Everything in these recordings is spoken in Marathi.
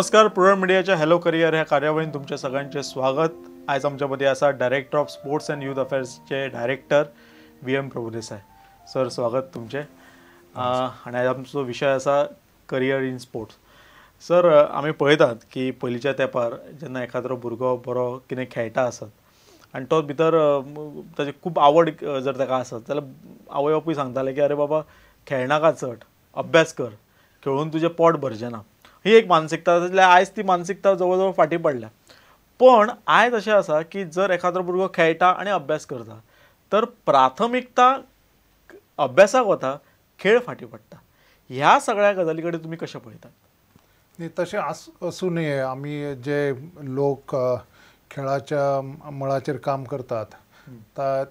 नमस्कार प्रोडर मीडियाच्या हॅलो करिअर ह्या कार्यावळीत तुमच्या सगळ्यांचे स्वागत आज आमच्यामध्ये असा director of sports and youth अफेअर्सचे director V M Prabhudesai sir स्वागत तुमचे आणि आज आमचा विषय असा करिअर इन स्पोर्ट्स सर आम्ही पळतात की पहिलीच्या तेपार जेन्ना एखादा भुरगो बरो कितें खेळटा असत आणि तो भितर ताजी खूप आवड जर ताका असत जाल्यार आवय बापूय सांगताले की अरे बाबा खेळनाका चड अभ्यास कर खेळून तुझे पोट भरचें ना ही एक मानसिकता जाल्यार आयज ती मानसिकता जवळजवळ फाटी पडल्या पण आयज असे असा की जर एखादा भुरगो खेळटा आणि अभ्यास करता तर प्राथमिकता अभ्यासाक वता खेळ फाटी पडटा ह्या सगळ्या गजालीकडे तुम्ही तुमी कशें पळयतात तसे असू आसूं नये आम्ही जे लोक खेळाच्या मळाचेर काम करतात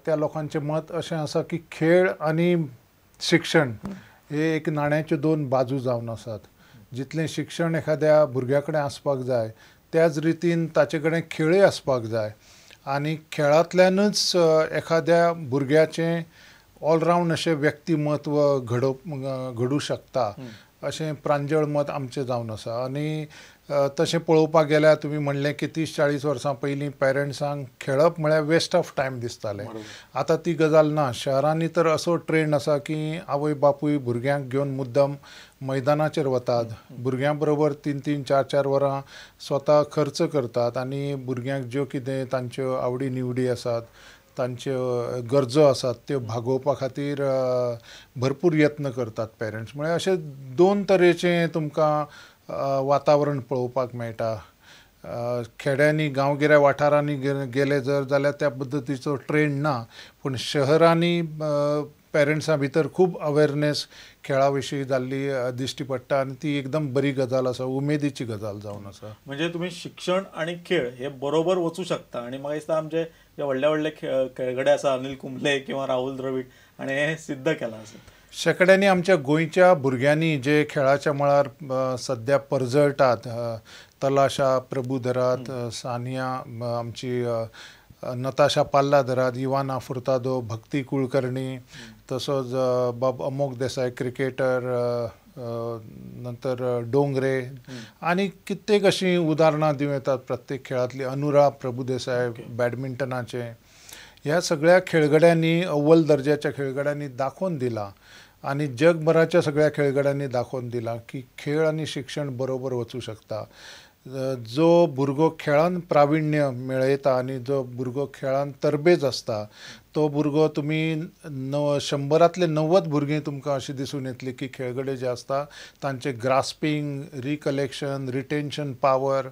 त्या लोकांचे मत असे आसा की खेळ आणि शिक्षण हे एक नाण्याचे दोन बाजू जाऊन असतात जितलें शिक्षण एखाद्या भुरग्या कडेन आसपाक जाय त्याच रितीन ताचे कडेन खेळय आसपाक जाय आनी खेळांतल्यानच एखाद्या भुरग्याचें ऑलराउंड अशें व्यक्तिमत्व घडोवप घडूं शकता अशें प्रांजळ मत आमचे जावन आसा आनी तसे पळोवपाक गेल्यार तुमी म्हणलें की तीस चाळीस वर्सां पयलीं पेरंट्सांक खेळप म्हळ्यार वेस्ट ऑफ टायम दिसताले आतां ती गजाल ना शहरांनी तर असो ट्रेंड आसा की आवय बापूय भुरग्यांक घेवन मुद्दम मैदानाचेर वतात भुरग्यां बरोबर तीन तीन चार चार वरां स्वता खर्च करतात आनी भुरग्यांक ज्यो कितें तांच्यो आवडी निवडी आसात तांच्यो गरजो आसात त्यो भागोवपा खातीर भरपूर यत्न करतात पेरंट्स म्हळ्यार अशें दोन तरेचे तुमकां वातावरण पळोवपाक मेळटा खेड्यांनी गांवगिऱ्या वाठारांनी गेले जर जाल्यार त्या पद्दतीचो ट्रेंड ना पूण शहरांनी पेरंट्सां भितर खूब अवेरनेस खेळा विशीं जाल्ली दिश्टी पडटा आनी ती एकदम बरी गजाल आसा उमेदीची गजाल जावन आसा म्हणजे तुमी शिक्षण आनी खेळ हे बरोबर वचूं शकता आनी म्हाका दिसता आमचे जे व्हडले व्हडले खेळगडे आसा अनिल कुंबले किंवा राहुल द्रविड आणि हें सिद्ध केलां आसा शेकड्यांनी आमच्या गोंयच्या भुरग्यांनी जे खेळाच्या मळार सध्या परजळटात तलाशा प्रभू धरात सानिया आमची नताशा पाल्ला धरात इवाना फुर्तादो भक्ती कुळकर्णी तसोच बाब अमोक देसाय क्रिकेटर नंतर डोंगरे आणि कित्येक अशी उदाहरणां दिवं येतात प्रत्येक खेळातली अनुरा प्रभुदेसाय बॅडमिंटनाचे ह्या सगळ्या खेळगड्यांनी अव्वल दर्जाच्या खेळगड्यांनी दाखवून दिला आणि जगभराच्या सगळ्या खेळगड्यांनी दाखवून दिला की खेळ आणि शिक्षण बरोबर वचू शकता जो भुरगो खेळान प्राविण्य मेळयता आणि जो भुरगो खेळान तरबेज असता तो भुरगो तुम्ही नव शंभरातले नव्वद भुरगीं तुमकां अशी दिसून येतली की खेळगडे जे असता तांचे ग्रास्पिंग रिकलेक्शन रिटेन्शन पावर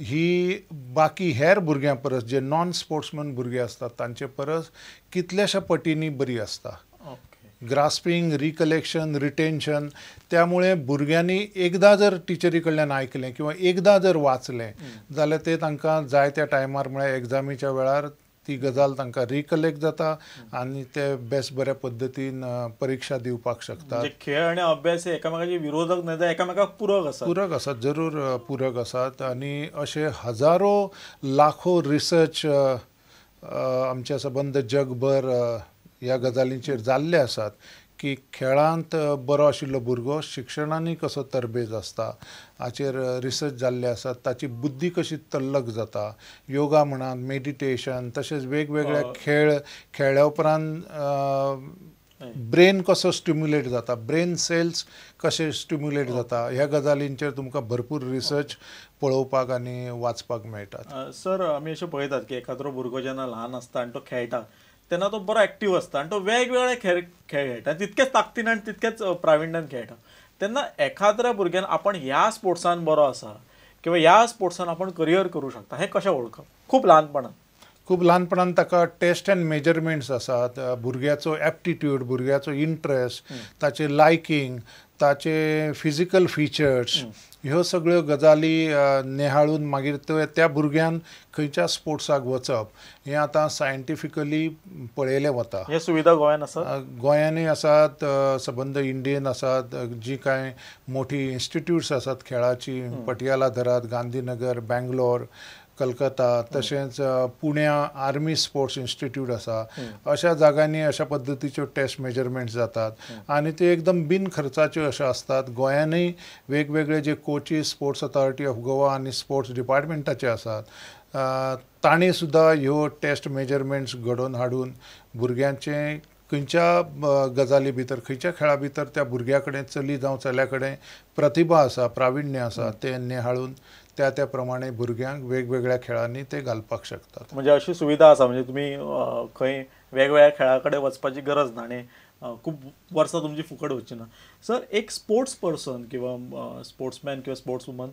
ही बाकी हेर भुरग्यां परस जे नॉन स्पोर्ट्समॅन भुरगे असतात तांचे परस कितल्याशा पटींनी बरी असता ग्रास्पिंग रिकलेक्शन रिटेन्शन त्यामुळे भुरग्यांनी एकदा जर टिचरी कडल्यान ऐकले किंवा एकदा जर वाचलें जाल्यार ते तांकां जाय त्या टायमार म्हळ्यार एग्जामीच्या वेळार ती गजाल तांकां रिकलेक्ट जाता आनी ते बेस्ट बऱ्या पद्दतीन परीक्षा दिवपाक शकतात म्हणजे खेळ आनी अभ्यास एकामेकाचे विरोधक न्हय एकामेकाक पूरक आसा पूरक आसात जरूर पूरक आसात आनी अशे हजारो लाखो रिसर्च आमच्या सबंद जगभर ह्या गजालींचेर जाल्ले आसात की खेळांत बरो आशिल्लो भुरगो शिक्षणांनी कसो तरबेज आसता हाचेर रिसर्च जाल्ले आसात ताची बुद्धी कशी तल्लक जाता योगा म्हणात मेडिटेशन तशेंच वेगवेगळे खेळ खेळ्या उपरांत ब्रेन कसो स्टिम्युलेट जाता ब्रेन सेल्स कशे स्टिम्युलेट जाता ह्या गजालींचेर तुमकां भरपूर रिसर्च पळोवपाक आनी वाचपाक मेळटा सर आमी अशें पळयतात की एखादो भुरगो जेन्ना ल्हान आसता आनी तो खेळटा तेन्ना तो बरो एक्टीव आसता आनी तो वेगवेगळे खेळ खेळ खेळटा तितकेच ताकतीन आणि तितकेच प्राविण्यान खेळटा त्यांना एखाद्या भुरग्यान आपण ह्या स्पोर्ट्सान बरो असा किंवा ह्या स्पोर्ट्सान आपण करिअर करू शकता हे कशें वळखप खूप लहानपणात खूप ल्हानपणान ताका टेस्ट एंड मेजरमेंट्स आसात भुरग्याचो एप्टिट्यूड भुरग्याचो इंटरेस्ट ताचे लायकींग ताचे फिजिकल फिचर्स ह्यो सगळ्यो गजाली नेहाळून मागीर त्या भुरग्यांक खंयच्या स्पोर्ट्साक वचप हें आतां सायंटिफिकली पळयलें वता हे सुविधा गोंयान आसा गोंयानूय आसात सबंद इंडियेन आसात जी कांय मोठी इन्स्टिट्यूट्स आसात खेळाची पटियाला धरात गांधीनगर बेंगलोर कलकत्ता तसेच पुण्या आर्मी स्पोर्ट्स इन्स्टिट्यूट असा अशा जागांनी अशा पद्धतीचे टेस्ट मेजरमेंट जातात आणि ते एकदम बिन खर्चाच्यो अश्यो आसतात वेगवेगळे जे coaches sports authority of Goa आणि स्पोर्ट्स डिपार्टमेंटाचे असतात ताणे सुद्धा ह्यो टेस्ट मेजरमेंट्स घडोवन हाडून भुरग्यांचे खंयच्या गजाली भितर खंयच्या खेळा भितर त्या भुरग्या कडेन चली जावं चल्या कडेन प्रतिभा असा प्राविण्य आसा ते निहाळून त्या त्या प्रमाणे भुरग्यांक वेगवेगळ्या खेळांनी ते घालपाक शकतात म्हणजे अशी सुविधा आसा म्हणजे तुम्ही खंय वेगवेगळ्या खेळाकडे कडेन वचपाची गरज ना आणि खूप वर्षा तुमची फुकट वचची ना सर एक स्पोर्ट्स पर्सन किंवा स्पोर्ट्समॅन किंवा स्पोर्ट्स वुमन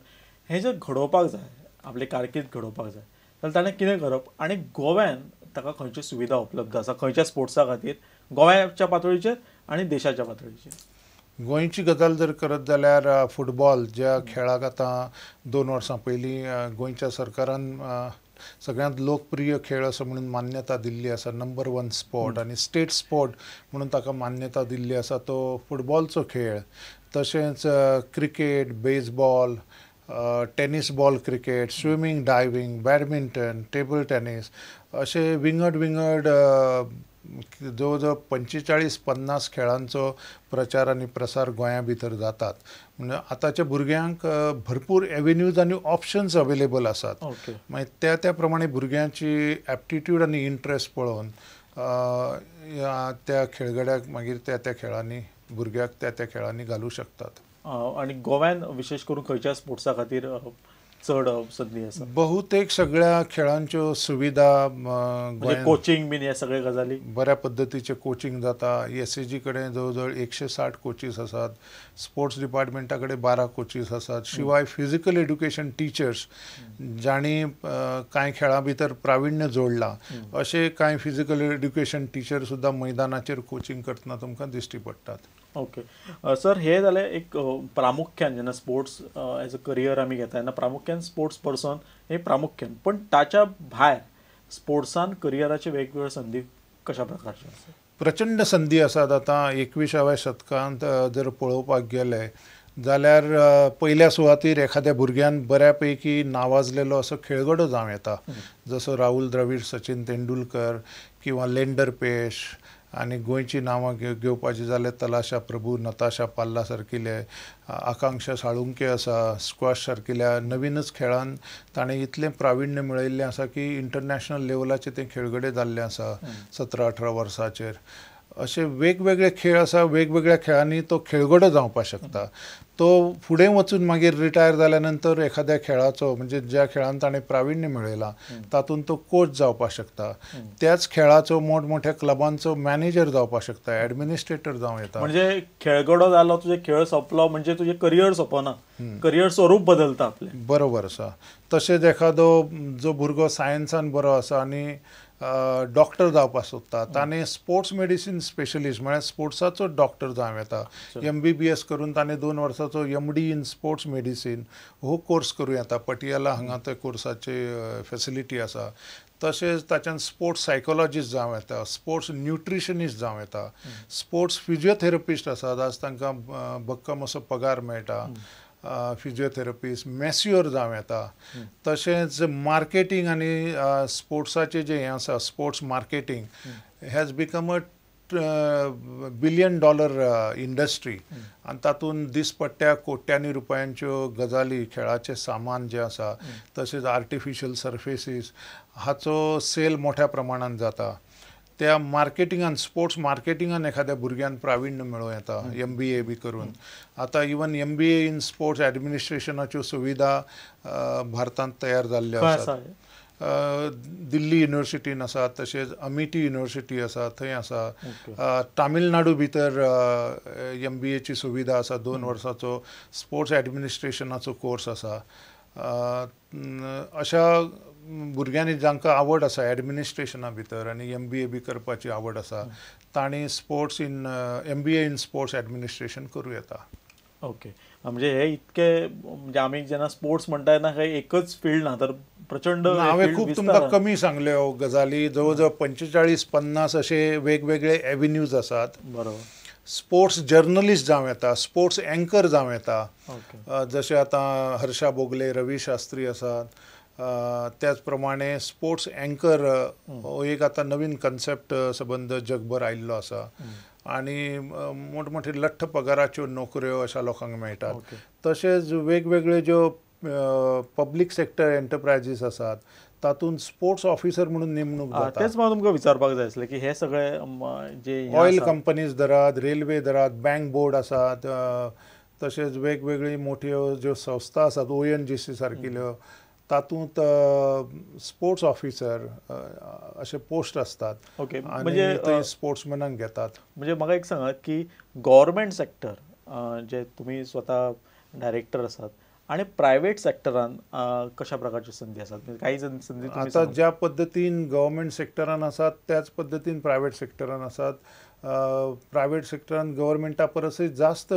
हे जर घडोवपाक जाय आपली कारकीर्द घडोवपाक जाय तर ताणें कितें करप आणि गोव्यान ताका खंयच्यो सुविधा उपलब्ध आसा खंयच्या स्पोर्ट्सा खातीर गोव्याच्या पातळीचेर आनी देशाच्या पातळीचेर गोंयची गजाल जर करत जाल्यार फुटबॉल ज्या खेळाक आतां दोन वर्सां पयलीं गोंयच्या सरकारान सगळ्यांत लोकप्रिय खेळ असो म्हणून मान्यता दिल्ली आसा नंबर वन स्पोर्ट आनी स्टेट स्पोर्ट म्हणून ताका मान्यता दिल्ली आसा तो फुटबॉलचो खेळ तशेंच cricket baseball tennis ball cricket swimming diving badminton table tennis असे विंगड विंगड जवळजवळ पंचेचाळीस पन्नास खेळांचो प्रचार आणि प्रसार गोंया भितर जातात म्हणजे आताच्या भुरग्यांक भरपूर एवेन्यूज आणि ऑप्शन्स अवेलेबल असतात okay. मागीर त्या त्या प्रमाणे भुरग्यांची ॲप्टिट्यूड आणि इंट्रस्ट पळोवन त्या खेळगड्याक मागीर त्या त्या खेळांनी भुरग्याक त्या त्या खेळांनी घालू शकतात आनी गोव्यान विशेष करून खंयच्या स्पोर्ट्सा खातीर चड संदी आसा बहुतेक सगळ्या खेळांच्यो सुविधा कोचिंग बीन ह्या सगळे गजाली बऱ्या पद्धतीचे कोचिंग जाता एस एस जी कडेन जवळ जवळ एकशे साठ कोचीस आसात स्पोर्ट्स डिपार्टमेंटा कडेन बारा कोचीस आसात शिवाय फिजिकल एड्युकेशन टिचर्स जाणी कांय खेळां भितर प्राविण्य जोडला असे कांय फिजिकल एड्युकेशन टिचर सुद्धा मैदानाचेर कोचिंग करतना तुमकां दिश्टी पडटात ओके सर uh, हे जालें एक प्रामुख्यान जेन्ना स्पोर्ट्स एज अ करियर आमी घेता ना प्रामुख्यान स्पोर्ट्स पर्सन हे प्रामुख्यान पण त्याच्या भायर स्पोर्ट्सान करियराचे वेगवेगळ्या संधी कशा प्रकारचे प्रचंड संधी आसात आता एकविसाव्या शतकांत जर पळोवपाक गेले जाल्यार पहिल्या सुवातीर एखाद्या भुरग्यान बऱ्या नावाजलेलो असो खेळगडो जावं येता जसो राहुल द्रविड सचिन तेंडुलकर किंवा लेंडर पेश आनी गोंयचीं नांवां घेवपाची जाल्यार तलाशा प्रभू नताशा पाल्ला सारकिले आकांक्षा साळुंके आसा स्क्वॉश सारकिल्या नवीनच खेळान ताणें इतलें प्राविण्य मेळयल्लें आसा की इंटरनॅशनल लेवलाचे ते खेळगडे जाल्ले आसा सतरा अठरा वर्सांचेर असे वेगवेगळे खेळ असा वेगवेगळ्या खेळांनी तो खेळगडो जावपाक शकता तो फुडें वचून मागीर रिटायर झाल्यानंतर एखाद्या खेळाचं म्हणजे ज्या खेळांत ताणें प्राविण्य मेळयलां तातूंत तो कोच जावपाक शकता त्याच खेळाचो मोठमोठ्या क्लबांचो मॅनेजर जावपाक शकता ऍडमिनिस्ट्रेटर जावं येता म्हणजे खेळगडो जालो तुझे खेळ सोंपलो म्हणजे तुझे करियर सोंपना करिअर स्वरूप बदलता आपले बरोबर आसा तसेच एखादो जो भुरगो सायन्सान बरो आसा आणि डॉक्टर जावपाक सोदतात ताणें स्पोर्ट्स मेडिसीन स्पेशलिस्ट म्हळ्यार म्हणजे स्पोर्ट्साचो डॉक्टर जावं येता एम बी बी एस करून ताणें दोन वर्साचो M D in sports medicine हो कोर्स करूं येता पटियाला हांगा ते कोर्साची फेसिलिटी आसा तशेंच ताच्यान स्पोर्ट्स सायकोलॉजिस्ट जावं येता स्पोर्ट्स न्युट्रिशनिस्ट जावं येता स्पोर्ट्स फिजिओथेरपिस्ट आसा आज तांकां भक्कम असो पगार मेळटा hmm. फिजिओथेरपीस मॅस्युअर जावं येता तशेंच मार्केटींग आनी स्पोर्ट्साचें जें हें आसा sports marketing has become a billion dollar industry आनी तातूंत दिसपट्ट्या कोट्यांनी रुपयांच्यो गजाली खेळाचें सामान जें आसा तशेंच आर्टिफिशियल सर्फेसीस हाचो सेल मोठ्या प्रमाणांत जाता त्या मार्केटिंगान स्पोर्ट्स मार्केटिंगान एखाद्या भुरग्यान प्राविण्य मेळूं येता एम बी ए बी करून आतां even M B A in sports एडमिनिस्ट्रेशनाच्यो सुविधा भारतांत तयार जाल्ल्यो आसात दिल्ली युनिवर्सिटीन आसा तशेंच अमिटी युनिवर्सिटी आसा थंय आसा तामिळनाडू भितर एम बी एची सुविधा आसा दोन वर्साचो स्पोर्ट्स एडमिनिस्ट्रेशनाचो कोर्स आसा अशा भुरग्यांनी जांकां आवड आसा एडमिनिस्ट्रेशना भितर आनी एम बी ए बी करपाची आवड आसा तांणी sports in M B A in sports administration करूं येता ओके म्हणजे हे इतके म्हणजे आम्ही जेन्ना स्पोर्ट्स म्हणटा तेन्ना काही एकच फील्ड ना तर प्रचंड हांवें खूप तुमकां कमी हो गजाली जवळ जवळ पंचेचाळीस पन्नास असे वेगवेगळे एव्हेन्यूज आसात बरोबर स्पोर्ट्स जर्नलिस्ट जावं येता स्पोर्ट्स एंकर जावं येता जशे आतां हर्षा बोगले रवी शास्त्री आसात त्याचप्रमाणे स्पोर्ट्स अँकर हो, एक आता नवीन कन्सेप्ट संबंध जगभर आयिल्लो असा आणि मोठमोठे लठ्ठ पगाराच्यो नोकऱ्यो अशा लोकांक मेळटात तशेंच वेगवेगळ्यो ज्यो पब्लीक सेक्टर एंटरप्रायजीस आसात तातूंत स्पोर्ट्स ऑफिसर म्हणून नेमणूक तेच म्हाका तुमकां विचारपाक जाय आसलें की हे सगळे जे ऑयल कंपनीज धरात रेल्वे धरात बँक बोर्ड आसात तशेंच वेगवेगळी मोठ्यो ज्यो संस्था आसात ओ एन जी सी सारकिल्यो तातूंत स्पोर्ट्स ऑफिसर असे पोस्ट असतात ओके म्हणजे स्पोर्ट्समॅनांक घेतात म्हणजे मला एक सांगात की गव्हर्मेंट सेक्टर जे तुम्ही स्वतः डायरेक्टर असतात आणि प्रायव्हेट सेक्टरान कशा प्रकारची संदी असतात म्हणजे काही संधी आता ज्या पद्धतीन गव्हर्मेंट सेक्टरान आसात त्याच पद्धतीन प्रायव्हेट सेक्टरान असतात प्रायव्हेट सेक्टरान गव्हर्मेंटा परसय जास्त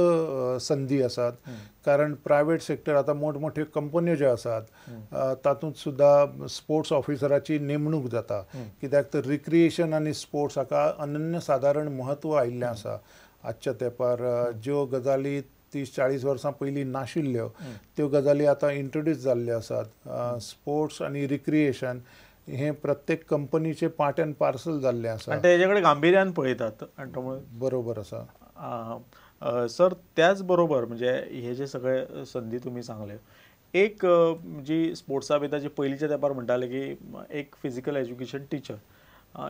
संधी आसात कारण प्रायव्हेट सेक्टर आता मोठमोठ्यो कंपन्यो ज्यो आसात तातूंत सुद्धा स्पोर्ट्स ऑफिसराची नेमणूक जाता कित्याक तर रिक्रिएशन आनी स्पोर्ट्स हाका अनन्य साधारण म्हत्व आयिल्लें आसा आजच्या तेंपार ज्यो गजाली तीस चाळीस वर्सां पयलीं नाशिल्ल्यो त्यो गजाली आतां इंट्रोड्यूस जाल्ल्यो आसात स्पोर्ट्स आनी रिक्रिएशन हे प्रत्येक कंपनीचे पार्ट अँड पार्सल झाले आसा आनी गांभीर्यान पळतात बरोबर आसा सर त्याच बरोबर म्हणजे हे जे सगळे संधी तुम्ही सांगले एक जी स्पोर्ट्सा भितर जे पहिलीच्या तेंपार म्हणटाले की एक फिजिकल एज्युकेशन टिचर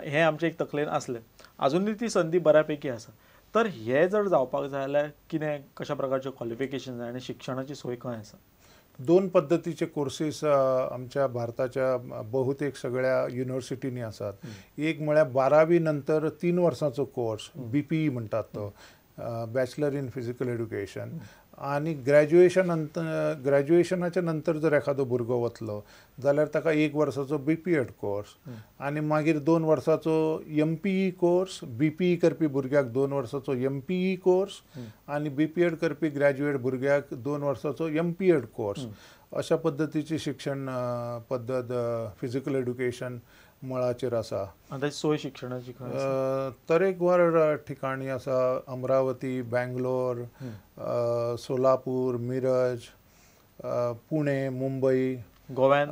हे आमचे एक तकलेन असले अजूनही ती संधी बऱ्यापैकी असा तर हे जर जावपाक जाय जाल्यार कितें कशा प्रकारचे क्वॉलिफिकेशन जाय आनी शिक्षणाची सोय खंय आसा दोन पद्धतीचे कोर्सेस आमच्या भारताच्या बहुतेक सगळ्या युनिव्हर्सिटीनी असतात एक म्हणजे बारावी नंतर तीन वर्सांचो course B P bachelor in physical education आणि ग्रॅज्युएशन नंतर ग्रॅज्युएशनाच्या नंतर जर एखादो भुरगो वतलो जाल्यार ताका एक वर्साचो बी पी एड कोर्स आणि मागीर दोन वर्साचो M P E course B P E करपी भुरग्याक दोन वर्साचो एम पी ई कोर्स आणि बी पी एड करपी ग्रॅज्युएट भुरग्याक दोन वर्साचो एम पी एड कोर्स अशा पद्दतीची शिक्षण पद्धत फिजिकल एड्युकेशन मळाचेर आसा सोय शिक्षणाची तरेकवार ठिकाणी आसा अमरावती बेंगलोर सोलापूर मिरज पुणे मुंबई गोव्यान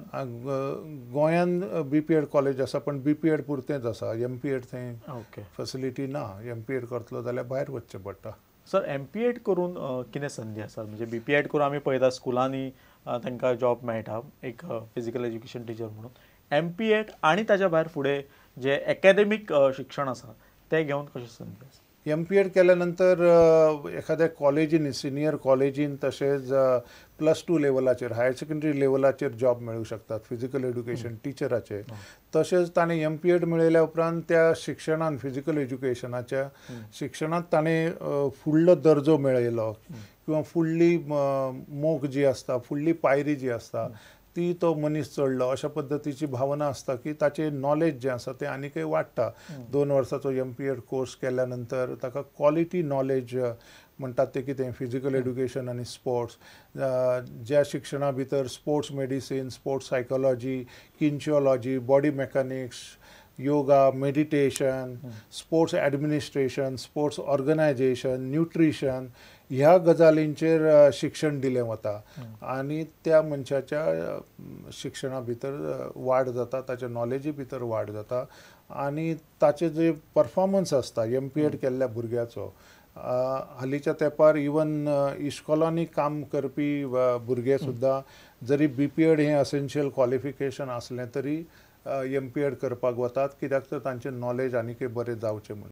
गोंयान बी पी एड कॉलेज आसा पण बी पी एड पुरतेंच आसा एम पी एड थंय फेसिलिटी ना एम पी एड करतलो जाल्यार भायर वचचें पडटा सर एम पी एड करून कितें संदी आसा म्हणजे बी पी एड करून आमी पळयता स्कुलांनी तांकां जॉब मेळटा एक फिजिकल एज्युकेशन टिचर म्हणून एम पी एड आनी त्याच्या भायर फुडें जे अकॅडमिक शिक्षण आसा ते घेऊन कसे संधी एम पी एड केल्यानंतर एखाद्या कॉलेजीन सिनियर कॉलेजीन तसेच प्लस टू लेवलाचेर हायर सेकंडरी लेवलाचेर जॉब मिळू शकतात फिजिकल एज्युकेशन टीचरचे तसेच ताणें एम पी एड मेळयल्या उपरांत त्या शिक्षणान फिजिकल एज्युकेशनाच्या शिक्षणात ताणें फुडलो दर्जो मेळयलो किंवा फुडली मोग जी आसता फुडली पायरी जी आसता ती तो मनीस चढलो अशा पद्धतीची भावना असता की ताचे नॉलेज जे आसा ते आनीकय वाडटा दोन वर्षाचा एम पी एड कोर्स केल्या नंतर ताका क्वालिटी नॉलेज म्हणतात ते कितें फिजिकल एड्युकेशन आणि स्पोर्ट्स ज्या शिक्षणा भितर sports medicine sports psychology kinesiology body mechanics yoga meditation sports administration sports organisation nutrition ह्या गजालींचे शिक्षण दिले वता आणि त्या मनशाच्या शिक्षणा भितर वाड जाता ताच्या नॉलेजी भितर वाड जाता आणि ताचे जे परफॉर्मन्स असता एम पी एड केल्ल्या भुरग्याचो हालीच्या तेपार इवन इश्कोलांनी काम करपी भुरगे सुद्धा जरी बी पी एड हे असेन्शियल क्वालिफिकेशन असले तरी एम पी एड करपाक वतात कित्याक तर तांचें नॉलेज आनीकय बरे जावचें म्हणून